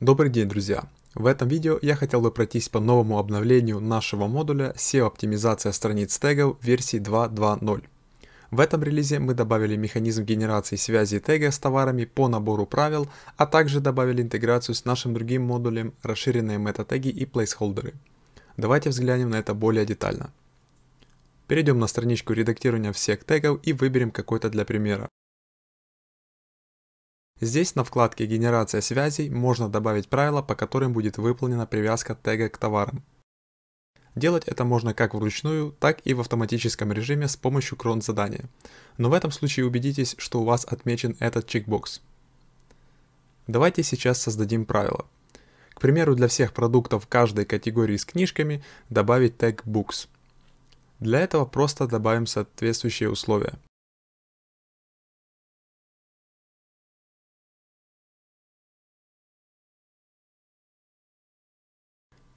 Добрый день, друзья! В этом видео я хотел бы пройтись по новому обновлению нашего модуля SEO-оптимизация страниц тегов версии 2.2.0. В этом релизе мы добавили механизм генерации связи тега с товарами по набору правил, а также добавили интеграцию с нашим другим модулем расширенные метатеги и плейсхолдеры. Давайте взглянем на это более детально. Перейдем на страничку редактирования всех тегов и выберем какой-то для примера. Здесь на вкладке «Генерация связей» можно добавить правила, по которым будет выполнена привязка тега к товарам. Делать это можно как вручную, так и в автоматическом режиме с помощью крон задания. Но в этом случае убедитесь, что у вас отмечен этот чекбокс. Давайте сейчас создадим правило. К примеру, для всех продуктов каждой категории с книжками добавить тег Books. Для этого просто добавим соответствующие условия –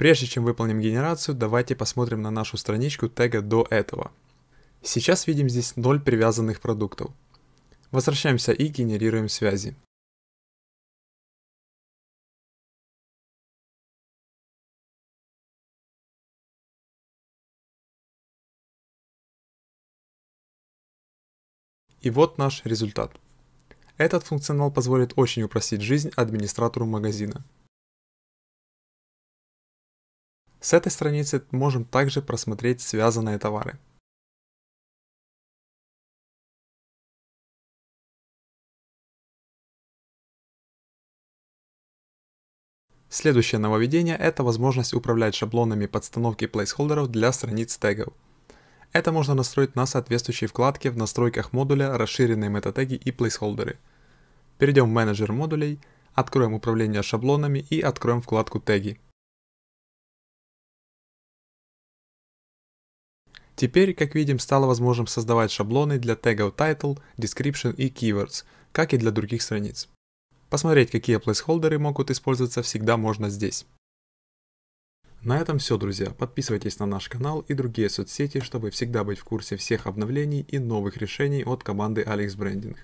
Прежде чем выполним генерацию, давайте посмотрим на нашу страничку тега до этого. Сейчас видим здесь 0 привязанных продуктов. Возвращаемся и генерируем связи. И вот наш результат. Этот функционал позволит очень упростить жизнь администратору магазина. С этой страницы можем также просмотреть связанные товары. Следующее нововведение – это возможность управлять шаблонами подстановки плейсхолдеров для страниц тегов. Это можно настроить на соответствующей вкладке в настройках модуля «Расширенные метатеги и плейсхолдеры». Перейдем в менеджер модулей, откроем управление шаблонами и откроем вкладку «Теги». Теперь, как видим, стало возможным создавать шаблоны для тегов Title, Description и Keywords, как и для других страниц. Посмотреть, какие плейсхолдеры могут использоваться всегда можно здесь. На этом все, друзья. Подписывайтесь на наш канал и другие соцсети, чтобы всегда быть в курсе всех обновлений и новых решений от команды Alex Branding.